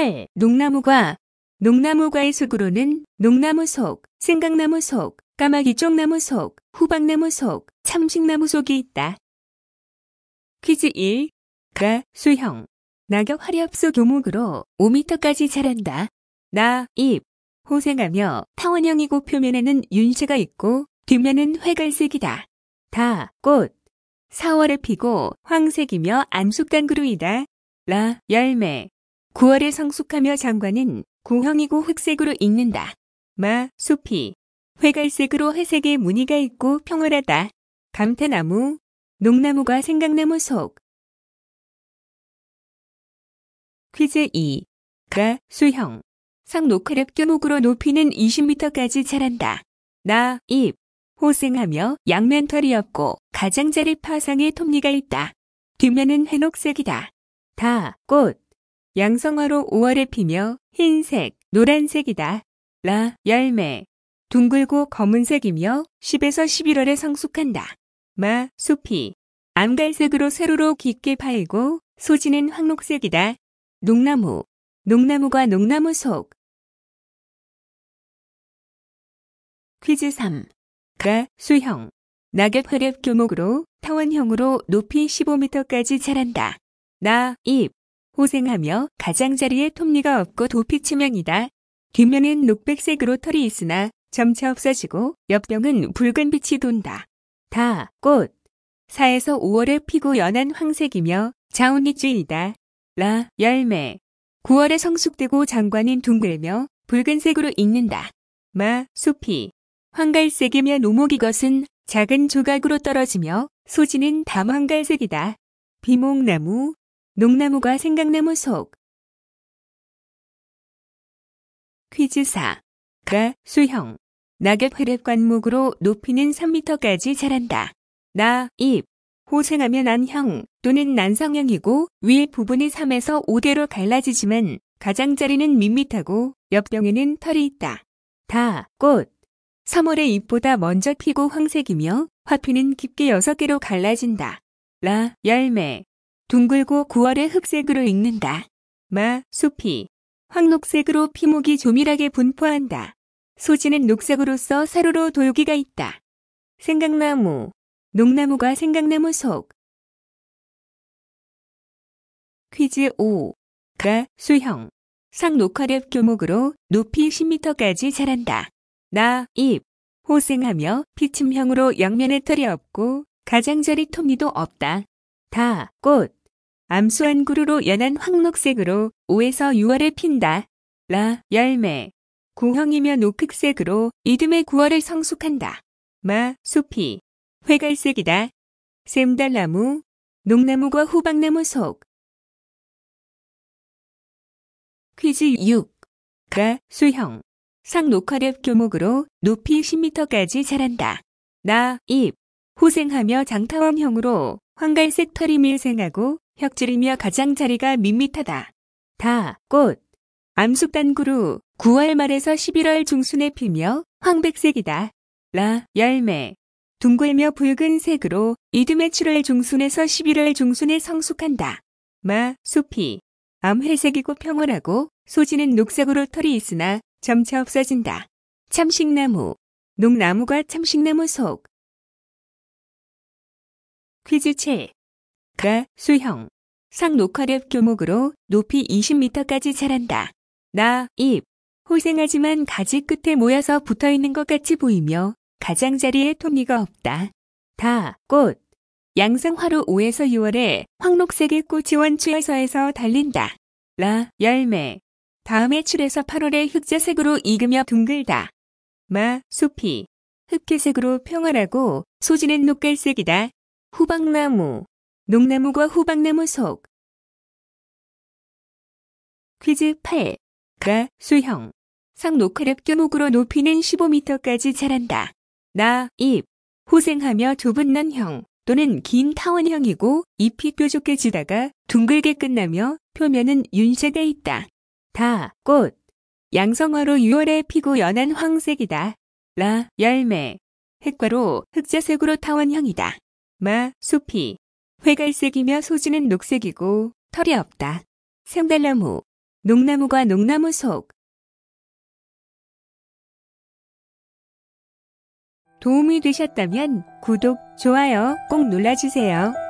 8. 농나무과 농나무과의 속으로는 농나무 속, 생강나무 속, 까마귀 쪽나무 속, 후박나무 속, 참식나무 속이 있다. 퀴즈 1. 가, 수형. 낙엽 화렵소 교목으로 5m까지 자란다. 나, 입. 호생하며 타원형이고 표면에는 윤채가 있고 뒷면은 회갈색이다. 다, 꽃. 4월에 피고 황색이며 암숙단그루이다. 라, 열매. 9월에 성숙하며 장관은 공형이고 흑색으로 읽는다 마, 숲이 회갈색으로 회색의 무늬가 있고 평활하다. 감태나무, 농나무가 생각나무 속. 퀴즈 2. 가, 수형. 상노크랩 규목으로 높이는 20m까지 자란다. 나, 잎. 호생하며 양면털이 없고 가장자리 파상의 톱니가 있다. 뒷면은 회녹색이다. 다, 꽃. 양성화로 5월에 피며 흰색, 노란색이다. 라, 열매. 둥글고 검은색이며 10에서 11월에 성숙한다. 마, 숲이. 암갈색으로 세로로 깊게 파이고 소지는 황록색이다. 농나무. 농나무가 농나무 속. 퀴즈 3. 가, 수형. 낙엽 혈액 교목으로 타원형으로 높이 15m까지 자란다. 나, 잎. 호생하며 가장자리에 톱니가 없고 도피 치명이다. 뒷면은 녹백색으로 털이 있으나 점차 없어지고 옆병은 붉은 빛이 돈다. 다, 꽃. 4에서 5월에 피고 연한 황색이며 자온이주이다 라, 열매. 9월에 성숙되고 장관인 둥글며 붉은색으로 익는다. 마, 숲이. 황갈색이며 노목 이것은 작은 조각으로 떨어지며 소지는 담황갈색이다. 비목나무, 농나무가 생각나무속 퀴즈 4. 가, 수형. 낙엽 회랩 관목으로 높이는 3m까지 자란다. 나, 입. 호생하면 안형 또는 난성형이고 위 부분이 3에서 5대로 갈라지지만 가장자리는 밋밋하고 옆병에는 털이 있다. 다, 꽃. 3월에 잎보다 먼저 피고 황색이며 화피는 깊게 6개로 갈라진다. 라, 열매. 둥글고 9월의 흑색으로 익는다. 마, 숲이 황록색으로 피목이 조밀하게 분포한다. 소지는 녹색으로서 세로로 돌기가 있다. 생강나무, 농나무가 생강나무 속. 퀴즈 5. 가, 수형. 상녹화렵 교목으로 높이 10m까지 자란다. 나, 잎. 호생하며 피침형으로 양면에 털이 없고 가장자리 톱니도 없다. 다, 꽃. 암수한 구루로 연한 황록색으로 5에서 6월에 핀다. 라, 열매. 구형이며 녹흑색으로 이듬해 9월에 성숙한다. 마, 숲이. 회갈색이다. 샘달나무, 농나무과 호박나무 속. 퀴즈 6. 가, 수형. 상녹화렵 교목으로 높이 10m까지 자란다. 나, 잎. 호생하며 장타원형으로 황갈색 털이 밀생하고 혁질이며 가장자리가 밋밋하다. 다, 꽃. 암숙단구루 9월 말에서 11월 중순에 피며 황백색이다. 라, 열매. 둥글며 붉은 색으로 이듬해 7월 중순에서 11월 중순에 성숙한다. 마, 숲이. 암회색이고 평온하고 소지는 녹색으로 털이 있으나 점차 없어진다. 참식나무. 녹나무가 참식나무 속. 퀴즈 책 가, 수형. 상녹화렵 교목으로 높이 20m까지 자란다. 나, 잎. 호생하지만 가지 끝에 모여서 붙어 있는 것 같이 보이며 가장자리에 톱니가 없다. 다, 꽃. 양상화로 5에서 6월에 황록색의 꽃이 원추에서에서 달린다. 라, 열매. 다음에 출에서 8월에 흑자색으로 익으며 둥글다. 마, 숲이. 흑회색으로 평화라고 소지는 녹갈색이다. 후박나무. 농나무과 호박나무 속 퀴즈 8. 가, 수형. 상 노크랩 교목으로 높이는 15m까지 자란다. 나, 잎. 호생하며 좁은 난형 또는 긴 타원형이고 잎이 뾰족해 지다가 둥글게 끝나며 표면은 윤쇠돼 있다. 다, 꽃. 양성화로 6월에 피고 연한 황색이다. 라, 열매. 핵과로 흑자색으로 타원형이다. 마, 숲이. 회갈색이며 소지는 녹색이고 털이 없다. 생달나무농나무과 농나무 속. 도움이 되셨다면 구독, 좋아요 꼭 눌러주세요.